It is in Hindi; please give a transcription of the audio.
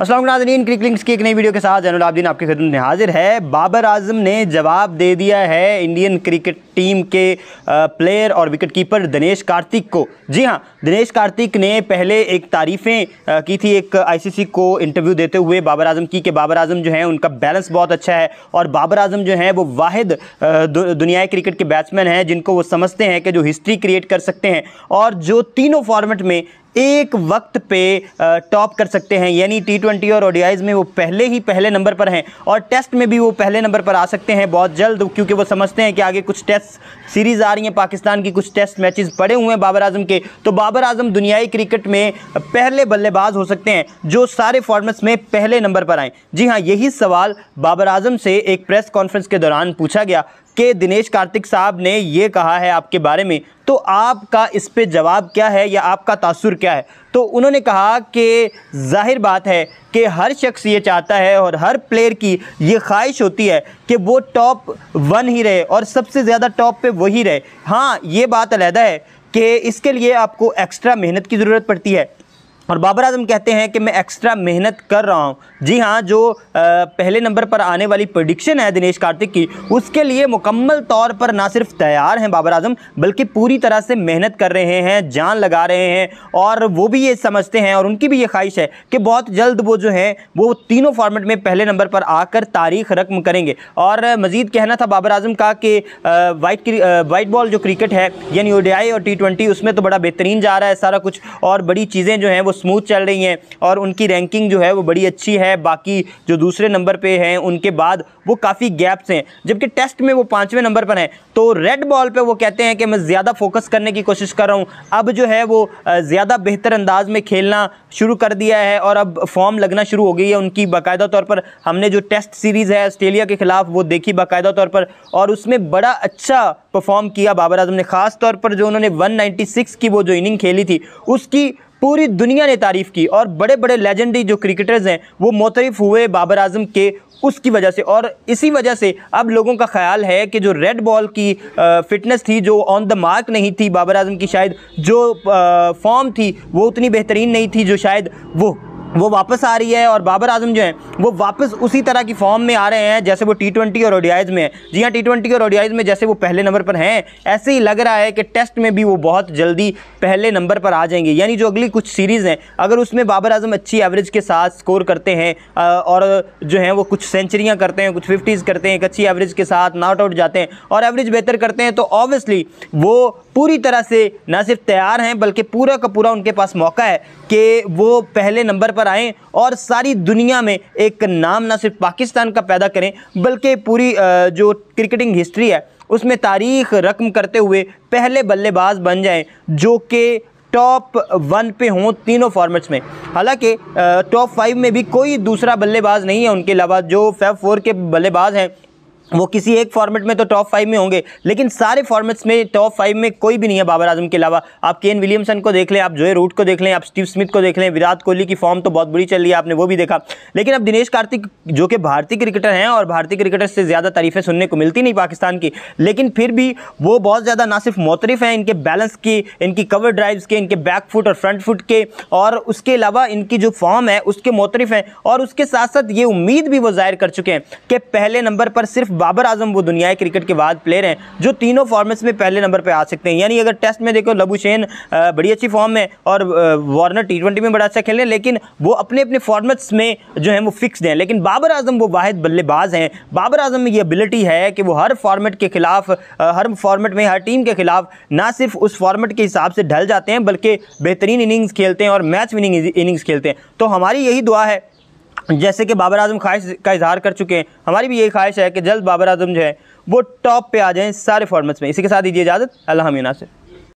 असलम नाजरीन क्रिक लिंक्स की एक नई वीडियो के साथ जैन आबदीन आपकी खिदमत में हाजिर है बाबर आजम ने जवाब दे दिया है इंडियन क्रिकेट टीम के प्लेयर और विकेट कीपर दिनेश कार्तिक को जी हाँ दिनेश कार्तिक ने पहले एक तारीफ़ें की थी एक आईसीसी को इंटरव्यू देते हुए बाबर आजम की कि बाबर आजम जो है उनका बैलेंस बहुत अच्छा है और बाबर आजम जो है वो वाहिद दुनियाई क्रिकेट के बैट्समैन हैं जिनको वो समझते हैं कि जो हिस्ट्री क्रिएट कर सकते हैं और जो तीनों फॉर्मेट में एक वक्त पे टॉप कर सकते हैं यानी टी ट्वेंटी और ओडियाइज में वो पहले ही पहले नंबर पर हैं और टेस्ट में भी वो पहले नंबर पर आ सकते हैं बहुत जल्द क्योंकि वो समझते हैं कि आगे कुछ टेस्ट सीरीज़ आ रही हैं पाकिस्तान की कुछ टेस्ट मैचेस पड़े हुए हैं बाबर आजम के तो बाबर आजम दुनियाई क्रिकेट में पहले बल्लेबाज हो सकते हैं जो सारे फॉर्मेट्स में पहले नंबर पर आएँ जी हाँ यही सवाल बाबर आजम से एक प्रेस कॉन्फ्रेंस के दौरान पूछा गया के दिनेश कार्तिक साहब ने ये कहा है आपके बारे में तो आपका इस पे जवाब क्या है या आपका तासुर क्या है तो उन्होंने कहा कि जाहिर बात है कि हर शख्स ये चाहता है और हर प्लेयर की ये ख्वाहिश होती है कि वो टॉप वन ही रहे और सबसे ज़्यादा टॉप पे वही रहे हाँ ये बात अलहदा है कि इसके लिए आपको एक्स्ट्रा मेहनत की ज़रूरत पड़ती है और बाबर आजम कहते हैं कि मैं एक्स्ट्रा मेहनत कर रहा हूँ जी हाँ जो पहले नंबर पर आने वाली प्रोडिक्शन है दिनेश कार्तिक की उसके लिए मुकम्मल तौर पर ना सिर्फ तैयार हैं बाबर आजम बल्कि पूरी तरह से मेहनत कर रहे हैं जान लगा रहे हैं और वो भी ये समझते हैं और उनकी भी ये ख्वाहिश है कि बहुत जल्द वो जो हैं वो तीनों फॉर्मेट में पहले नंबर पर आकर तारीख रकम करेंगे और मज़ीद कहना था बाबर आजम का कि वाइट वाइट बॉल जो क्रिकेट है यानी ओडीआई और टी उसमें तो बड़ा बेहतरीन जा रहा है सारा कुछ और बड़ी चीज़ें जो हैं वो स्मूथ चल रही हैं और उनकी रैंकिंग जो है वो बड़ी अच्छी है बाकी जो दूसरे नंबर पर हैं उनके बाद वो काफ़ी गैप्स हैं जबकि टेस्ट में वो पाँचवें नंबर पर हैं तो रेड बॉल पर वो कहते हैं कि मैं ज़्यादा फोकस करने की कोशिश कर रहा हूँ अब जो है वो ज़्यादा बेहतर अंदाज में खेलना शुरू कर दिया है और अब फॉर्म लगना शुरू हो गई है उनकी बाकायदा तौर पर हमने जो टेस्ट सीरीज़ है ऑस्ट्रेलिया के खिलाफ वो देखी बाकायदा तौर पर और उसमें बड़ा अच्छा परफॉर्म किया बाबर आजम ने ख़ास तौर पर जो उन्होंने 196 की वो जो इनिंग खेली थी उसकी पूरी दुनिया ने तारीफ़ की और बड़े बड़े लेजेंडरी जो क्रिकेटर्स हैं वो मोतरफ हुए बाबर आजम के उसकी वजह से और इसी वजह से अब लोगों का ख्याल है कि जो रेड बॉल की फिटनेस थी जो ऑन द मार्क नहीं थी बाबर आजम की शायद जो फॉर्म थी वो उतनी बेहतरीन नहीं थी जो शायद वो वो वापस आ रही है और बाबर आजम जो है वो वापस उसी तरह की फॉर्म में आ रहे हैं जैसे वो टी ट्वेंटी और ओडियाइज में है जी हाँ टी ट्वेंटी और ओडियाइज में जैसे वो पहले नंबर पर हैं ऐसे ही लग रहा है कि टेस्ट में भी वो बहुत जल्दी पहले नंबर पर आ जाएंगे यानी जो अगली कुछ सीरीज़ हैं अगर उसमें बाबर आजम अच्छी एवरेज के साथ स्कोर करते हैं और जो है वो कुछ सेंचुरियाँ करते हैं कुछ फिफ्टीज़ करते हैं एक अच्छी एवरेज के साथ नॉट आउट जाते हैं और एवरेज बेहतर करते हैं तो ऑब्वियसली वो पूरी तरह से ना सिर्फ तैयार हैं बल्कि पूरा का पूरा उनके पास मौका है कि वो पहले नंबर पर आएँ और सारी दुनिया में एक नाम ना सिर्फ पाकिस्तान का पैदा करें बल्कि पूरी जो क्रिकेटिंग हिस्ट्री है उसमें तारीख रकम करते हुए पहले बल्लेबाज बन जाएं जो कि टॉप वन पे हों तीनों फॉर्मेट्स में हालांकि टॉप फाइव में भी कोई दूसरा बल्लेबाज नहीं है उनके अलावा जो फैफ फोर के बल्लेबाज हैं वो किसी एक फॉर्मेट में तो टॉप फाइव में होंगे लेकिन सारे फॉर्मेट्स में टॉप फाइव में कोई भी नहीं है बाबर आजम के अलावा आप केन विलियमसन को देख लें आप जोए रूट को देख लें आप स्टीव स्मिथ को देख लें विराट कोहली की फॉर्म तो बहुत बुरी चल रही है आपने वो भी देखा लेकिन अब दिनेश कार्तिक जो कि भारतीय क्रिकेटर हैं और भारतीय क्रिकेटर से ज़्यादा तारीफ़ें सुनने को मिलती नहीं पाकिस्तान की लेकिन फिर भी वो बहुत ज़्यादा ना सिर्फ मोतरफ हैं इनके बैलेंस की इनकी कवर ड्राइव्स के इनके बैक फुट और फ्रंट फुट के और उसके अलावा इनकी जो फॉर्म है उसके मोतरफ हैं और उसके साथ साथ ये उम्मीद भी वो ज़ाहिर कर चुके हैं कि पहले नंबर पर सिर्फ बाबर आजम वो दुनिया क्रिकेट के बाद प्लेयर हैं जो तीनों फॉर्मेट्स में पहले नंबर पर आ सकते हैं यानी अगर टेस्ट में देखो लबुशेन बड़ी अच्छी फॉर्म में और वार्नर टी में बड़ा अच्छा खेल रहे हैं लेकिन वो अपने अपने फॉर्मेट्स में जो है वो फिक्सड हैं लेकिन बाबर आजम वो वाहिद बल्लेबाज हैं बाबर आजम में ये एबिलिटी है कि वो हर फॉर्मेट के खिलाफ हर फॉर्मेट में हर टीम के खिलाफ ना सिर्फ उस फॉर्मेट के हिसाब से ढल जाते हैं बल्कि बेहतरीन इनिंग्स खेलते हैं और मैच विनिंग इनिंग्स खेलते हैं तो हमारी यही दुआ है जैसे कि बाबर आजम ख्वाहिश का इजहार कर चुके हैं हमारी भी यही ख्वाहिश है कि जल्द बाबर आजम जो है वो टॉप पे आ जाएं सारे फॉर्मेट्स में इसी के साथ दीजिए इजाज़त अल्लाह हमीना से